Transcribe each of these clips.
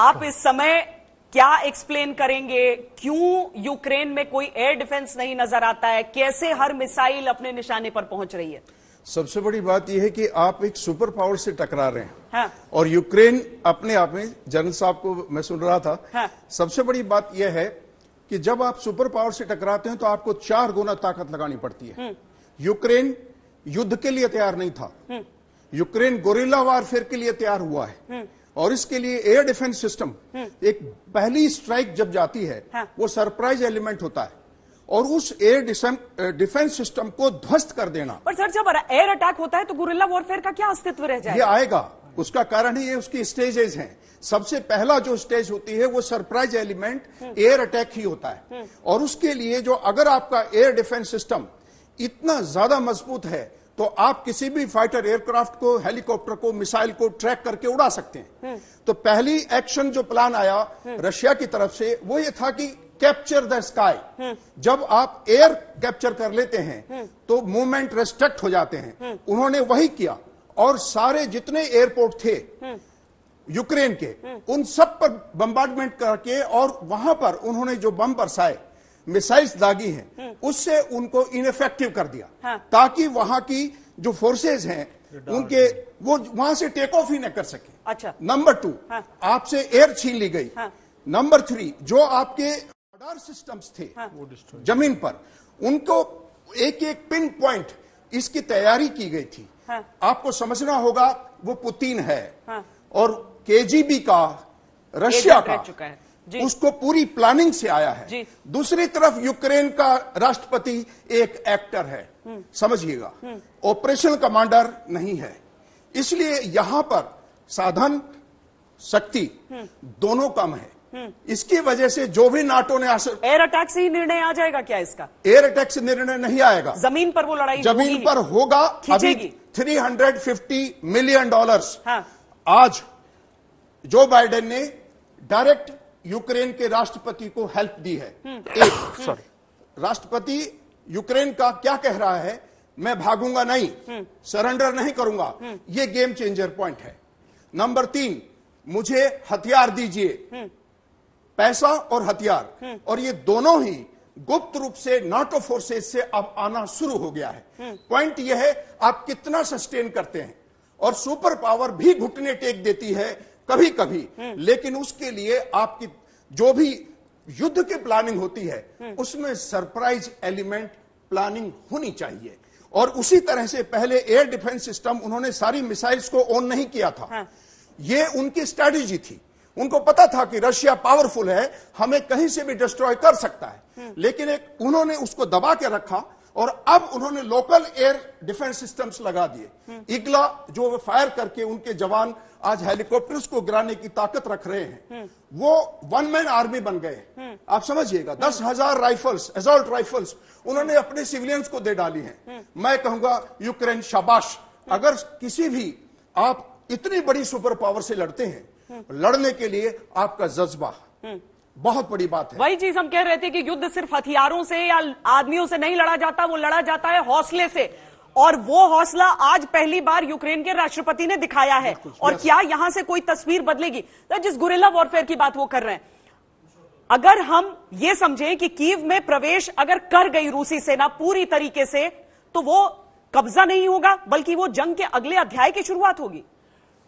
आप इस समय क्या एक्सप्लेन करेंगे क्यों यूक्रेन में कोई एयर डिफेंस नहीं नजर आता है कैसे हर मिसाइल अपने निशाने पर पहुंच रही है सबसे बड़ी बात यह है कि आप एक सुपर पावर से टकरा रहे हैं हाँ। और यूक्रेन अपने आप में जनरल साहब को मैं सुन रहा था हाँ। सबसे बड़ी बात यह है कि जब आप सुपर पावर से टकराते हैं तो आपको चार गुना ताकत लगानी पड़ती है यूक्रेन हम्म। युद्ध के लिए तैयार नहीं था यूक्रेन गोरिल्ला वारफेयर के लिए तैयार हुआ है हम्म। और इसके लिए एयर डिफेंस सिस्टम एक पहली स्ट्राइक जब जाती है हाँ। वो सरप्राइज एलिमेंट होता है और उस एयर डिफेंस सिस्टम को ध्वस्त कर देना पर सर जब एयर अटैक होता है तो गुरिल्ला वॉरफेयर का क्या अस्तित्व रह जाएगा ये आएगा उसका कारण ही ये उसकी स्टेजेस हैं सबसे पहला जो स्टेज होती है वो सरप्राइज एलिमेंट एयर अटैक ही होता है हम्म। और उसके लिए जो अगर आपका एयर डिफेंस सिस्टम इतना ज्यादा मजबूत है तो आप किसी भी फाइटर एयरक्राफ्ट को हेलीकॉप्टर को मिसाइल को ट्रैक करके उड़ा सकते हैं हम्म। तो पहली एक्शन जो प्लान आया रशिया हम्म। की तरफ से वो ये था कि कैप्चर द स्काई जब आप एयर कैप्चर कर लेते हैं हम्म। तो मूवमेंट रेस्ट्रिक्ट हो जाते हैं उन्होंने वही किया और सारे जितने एयरपोर्ट थे यूक्रेन के उन सब पर बम्बार्डमेंट करके और वहां पर उन्होंने जो बम बरसाए मिसाइल्स दागी हैं हम्म। उससे उनको इनफेक्टिव कर दिया हाँ। ताकि वहां की जो फोर्सेज हैं उनके वो वहां से टेक ऑफ ही न कर सके अच्छा नंबर टू हाँ। आपसे एयर छीन ली गई हाँ। नंबर थ्री जो आपके रडार सिस्टम्स थे हाँ। जमीन पर उनको एक एक पिन पॉइंट इसकी तैयारी की गई थी हाँ। आपको समझना होगा वो पुतिन है हाँ। और केजीबी का रशिया का चुका है उसको पूरी प्लानिंग से आया है दूसरी तरफ यूक्रेन का राष्ट्रपति एक एक्टर है हम्म। समझिएगा ऑपरेशन हम्म। कमांडर नहीं है इसलिए यहां पर साधन शक्ति हम्म। दोनों कम है इसकी वजह से जो भी नाटो ने आश एयर अटैक से ही निर्णय आ जाएगा क्या इसका एयर अटैक से निर्णय नहीं आएगा जमीन पर वो लड़ाई जमीन पर होगा अभी 350 मिलियन डॉलर्स हाँ। आज जो बाइडेन ने डायरेक्ट यूक्रेन के राष्ट्रपति को हेल्प दी है हम्म। एक हम्म। राष्ट्रपति यूक्रेन का क्या कह रहा है मैं भागूंगा नहीं हम्म। सरेंडर नहीं करूंगा ये गेम चेंजर पॉइंट है नंबर तीन मुझे हथियार दीजिए पैसा और हथियार और ये दोनों ही गुप्त रूप से नाटो फोर्सेज से अब आना शुरू हो गया है पॉइंट यह है आप कितना सस्टेन करते हैं और सुपर पावर भी घुटने टेक देती है कभी कभी हम्म। लेकिन उसके लिए आपकी जो भी युद्ध की प्लानिंग होती है हम्म। उसमें सरप्राइज एलिमेंट प्लानिंग होनी चाहिए और उसी तरह से पहले एयर डिफेंस सिस्टम उन्होंने सारी मिसाइल्स को ऑन नहीं किया था हाँ। ये उनकी स्ट्रेटेजी थी उनको पता था कि रशिया पावरफुल है हमें कहीं से भी डिस्ट्रॉय कर सकता है हम्म। लेकिन एक उन्होंने उसको दबा के रखा और अब उन्होंने लोकल एयर डिफेंस सिस्टम्स लगा दिए इगला जो फायर करके उनके जवान आज हेलीकॉप्टर्स को गिराने की ताकत रख रहे हैं हम्म। वो वन मैन आर्मी बन गए हम्म। आप समझिएगा दस हजार राइफल्स एजॉल्ट राइफल्स उन्होंने अपने सिविलियंस को दे डाली हैं हम्म। मैं कहूंगा यूक्रेन शाबाश अगर किसी भी आप इतनी बड़ी सुपर पावर से लड़ते हैं लड़ने के लिए आपका जज्बा बहुत बड़ी बात है वही चीज हम कह रहे थे कि युद्ध सिर्फ हथियारों से या आदमियों से नहीं लड़ा जाता वो लड़ा जाता है हौसले से और वो हौसला आज पहली बार यूक्रेन के राष्ट्रपति ने दिखाया है और क्या यहां से कोई तस्वीर बदलेगी तो जिस गुरेला वॉरफेयर की बात वो कर रहे हैं अगर हम ये समझें कि कीव में प्रवेश अगर कर गई रूसी सेना पूरी तरीके से तो वो कब्जा नहीं होगा बल्कि वो जंग के अगले अध्याय की शुरुआत होगी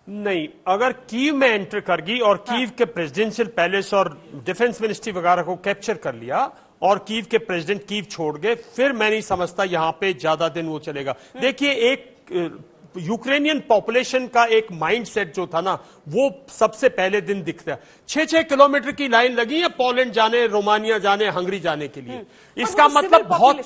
नहीं अगर कीव में एंटर कर गई और हाँ। कीव के प्रेसिडेंशियल पैलेस और डिफेंस मिनिस्ट्री वगैरह को कैप्चर कर लिया और कीव के प्रेसिडेंट कीव छोड़ गए फिर मैं नहीं समझता यहाँ पे ज्यादा दिन वो चलेगा हाँ। देखिए एक यूक्रेनियन पॉपुलेशन का एक माइंडसेट जो था ना वो सबसे पहले दिन दिखता छह छह किलोमीटर की लाइन लगी है पोलैंड जाने रोमानिया जाने हंगरी जाने के लिए हाँ। इसका मतलब बहुत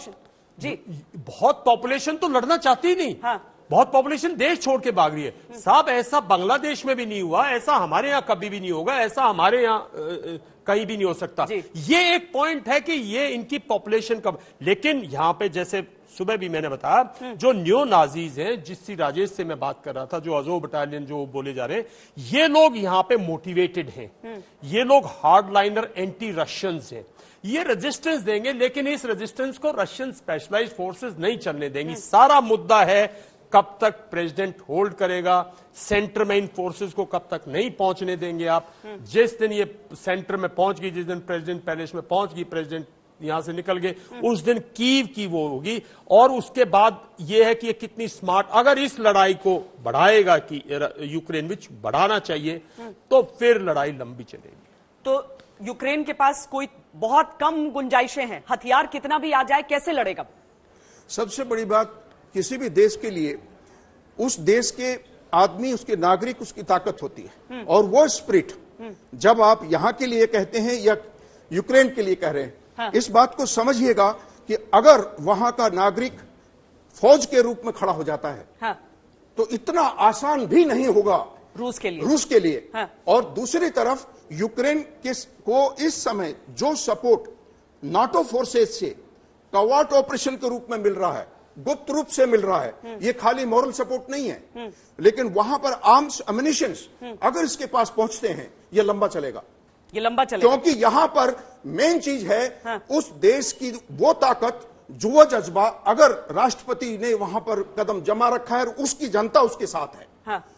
जी बहुत पॉपुलेशन तो लड़ना चाहती नहीं हाँ। बहुत पॉपुलेशन देश छोड़ के भाग रही है साहब ऐसा बांग्लादेश में भी नहीं हुआ ऐसा हमारे यहाँ कभी भी नहीं होगा ऐसा हमारे यहाँ कहीं भी नहीं हो सकता ये एक पॉइंट है कि ये इनकी पॉपुलेशन कब लेकिन यहाँ पे जैसे सुबह भी मैंने बताया हम्म। जो न्यो नाजीज हैं जिस राजेश से मैं बात कर रहा था जो अजो बटालियन जो बोले जा रहे हैं ये लोग यहाँ पे मोटिवेटेड हम्म। हैं ये लोग हार्ड लाइनर एंटी रशियंस हैं ये रेजिस्टेंस देंगे लेकिन इस रेजिस्टेंस को रशियन स्पेशलाइज्ड फोर्सेस नहीं चलने देंगी हम्म। सारा मुद्दा है कब तक प्रेसिडेंट होल्ड करेगा सेंटर में इन फोर्सेस को कब तक नहीं पहुंचने देंगे आप जिस दिन ये सेंटर में पहुंच गई जिस दिन प्रेसिडेंट पैलेस में पहुंच गई प्रेसिडेंट यहां से निकल गए उस दिन कीव की वो होगी और उसके बाद ये है कि ये कितनी स्मार्ट अगर इस लड़ाई को बढ़ाएगा कि यूक्रेन विच बढ़ाना चाहिए तो फिर लड़ाई लंबी चलेगी तो यूक्रेन के पास कोई बहुत कम गुंजाइशें हैं हथियार कितना भी आ जाए कैसे लड़ेगा सबसे बड़ी बात किसी भी देश के लिए उस देश के आदमी उसके नागरिक उसकी ताकत होती है हम्म। और वो स्प्रिट हम्म। जब आप यहां के लिए कहते हैं या यूक्रेन के लिए कह रहे हैं हाँ। इस बात को समझिएगा कि अगर वहां का नागरिक फौज के रूप में खड़ा हो जाता है हाँ। तो इतना आसान भी नहीं होगा रूस के लिए रूस के लिए हाँ। और दूसरी तरफ यूक्रेन को इस समय जो सपोर्ट नाटो फोर्सेज से कवाट ऑपरेशन के रूप में मिल रहा है गुप्त रूप से मिल रहा है हम्म। ये खाली मॉरल सपोर्ट नहीं है हम्म। लेकिन वहां पर आर्म्स हम्म। अम्यूनिशन अगर इसके पास पहुंचते हैं ये लंबा चलेगा ये लंबा चलेगा क्योंकि यहां पर मेन चीज है हाँ। उस देश की वो ताकत जो वो जज्बा अगर राष्ट्रपति ने वहां पर कदम जमा रखा है और उसकी जनता उसके साथ है हाँ।